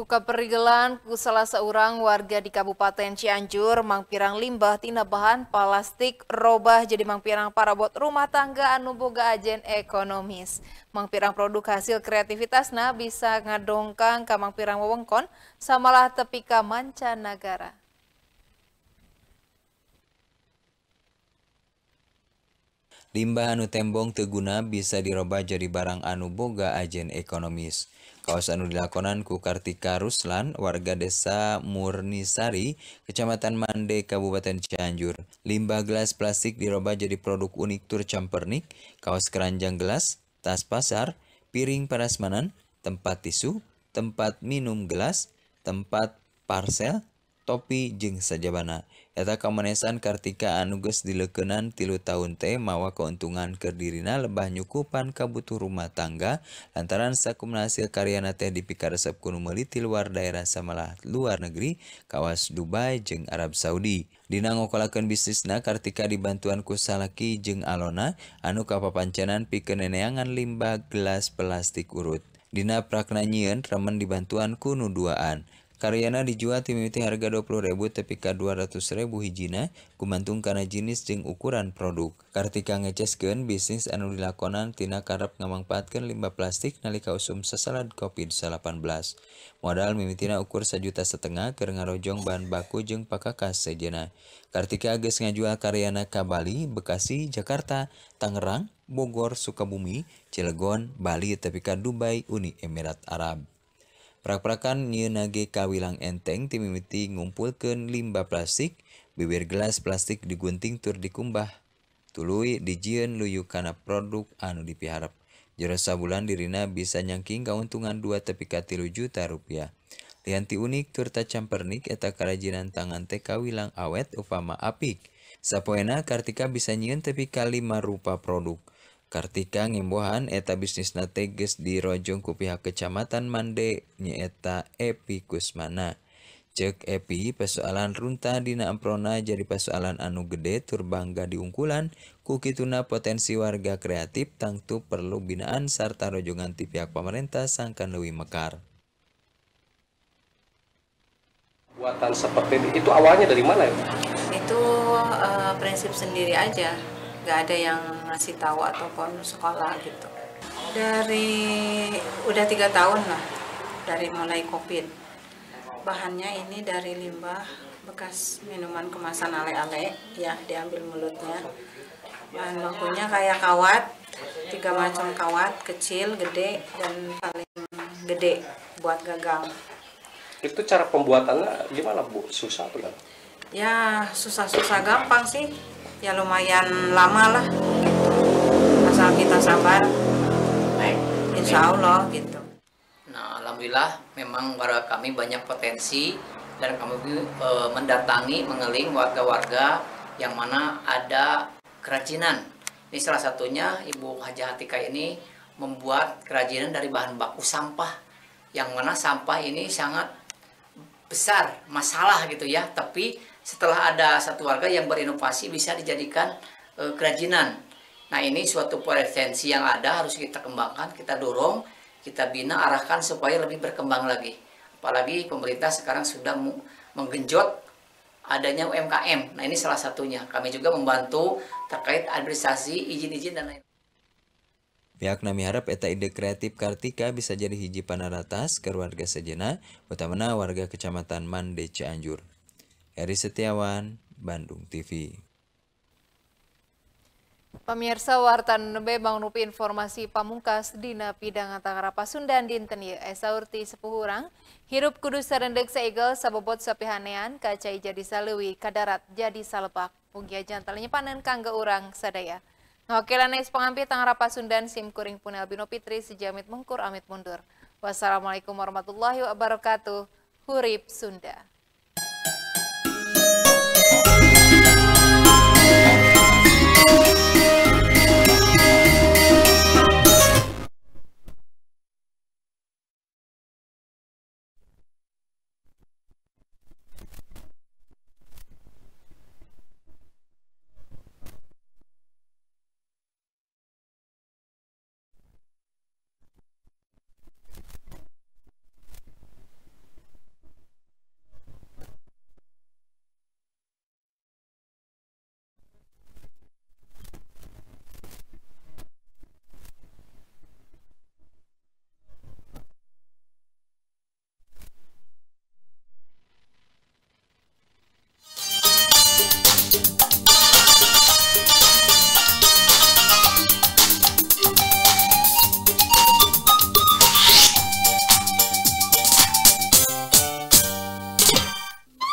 Ku kaperigelan ku salah seorang warga di Kabupaten Cianjur mangpirang limbah tina bahan plastik robah jadi mangpirang parabot rumah tangga anu boga ajen ekonomis. Mangpirang produk hasil kreativitasna bisa ngadongkang ka mangpirang wewengkon samalah tepi ka mancanagara. Limbah anu tembong teguna bisa diroba jadi barang anu boga ajen ekonomis. Kaos anu dilakonan ku Kartika Ruslan, warga desa Murnisari, Kecamatan Mande, Kabupaten Cianjur. Limbah gelas plastik diroba jadi produk unik tur campernik, kaos keranjang gelas, tas pasar, piring parasmanan, tempat tisu, tempat minum gelas, tempat parsel, jeng sajaabana eta keessan Kartika anuges di lekenan tilu tahunte mawa keuntungan Kerdirina lebah Nyukupan kabutuh rumah tangga lantaran saku menhasil karya teh di pikar resep kuno Meliti luar daerah samalah luar negeri Kawas Dubaijeng Arab Saudi dinngkolaakan bisnisna Kartika di bantuan kusalaki jeng Alona anukapa pancenan pikeneneangan lmbah gelas pelastik urut Dina pragnanyienremen di bantuan kuno 2aan di Karyana dijual timiti harga 20.000 tepika 200.000 hijina, Kumantung karena jenis jeung ukuran produk. Kartika ngeceskeun bisnis anu dilakonan tina karep ngamangpaatkeun limbah plastik nalika usum sesalad COVID-19. Modal mimitina ukur sajuta setengah keur ngarojong bahan baku jeung pakakas sejenna. Kartika geus ngajual karyana ka Bali, Bekasi, Jakarta, Tangerang, Bogor, Sukabumi, Cilegon, Bali, tapi tepika Dubai, Uni Emirat Arab. prakprakkannyon AG Kawilang enteng Timiti ngumpul keun limbah plastik bibir gelas plastik digunting tur dikumbah Tului di Jon Luyuukan produk anu diharap Jerea bulan Di Rina bisa nyangking gauntungan 2 tepikati juta rupiah Tianti unik Curta campernik eta kerajinan tangan TKWlang awet Opama Apik Sapoena Kartika bisa nyiun tep kalilima rupa produk. Kartika ngimbuhan eta bisnis nateges rojong ku pihak Kecamatan Mande nyeta Epi Kusmana. Cek Epi persoalan runta dina amprona jadi persoalan anu gede Turbangga diungkulan kukituna potensi warga kreatif tangtu perlu binaan serta rojongan ti pihak pemerintah sangkan lewi mekar. Buatan seperti itu awalnya dari mana ya? Itu uh, prinsip sendiri aja nggak ada yang ngasih tahu ataupun sekolah gitu dari udah tiga tahun lah dari mulai covid bahannya ini dari limbah bekas minuman kemasan ale-ale ya diambil mulutnya bahan bakunya kayak kawat tiga macam kawat kecil gede dan paling gede buat gagang itu cara pembuatannya gimana bu susah atau ya susah-susah gampang sih ya lumayan lama lah gitu asal kita sabar baik insya Allah gitu nah alhamdulillah memang warga kami banyak potensi dan kami e, mendatangi mengeling warga-warga yang mana ada kerajinan ini salah satunya Ibu Haji Hatika ini membuat kerajinan dari bahan baku sampah yang mana sampah ini sangat besar masalah gitu ya tapi setelah ada satu warga yang berinovasi bisa dijadikan e, kerajinan. Nah ini suatu potensi yang ada harus kita kembangkan, kita dorong, kita bina, arahkan supaya lebih berkembang lagi. Apalagi pemerintah sekarang sudah menggenjot adanya UMKM. Nah ini salah satunya. Kami juga membantu terkait administrasi, izin-izin dan lain-lain. Pihak nami harap eta ide kreatif Kartika bisa jadi hiji panaratas ke warga sejena, utamana warga Kecamatan Mande Cianjur. Eri Setiawan, Bandung TV. Pemirsa Wartan Nebe Bang Nupi informasi pamungkas Dina Pidang Antara Pasundan Dinten Ye Esaurti Sepuhurang Hirup kudus serendek seigel sabobot sepihanean kacai jadi salewi kadarat jadi salepak mugia jantalnya panen kangga urang sadaya. Ngawakilan ex pengampi Tangara pasundan sim kuring punel bino pitri sejamit mengkur amit mundur. Wassalamualaikum warahmatullahi wabarakatuh. Hurip Sunda.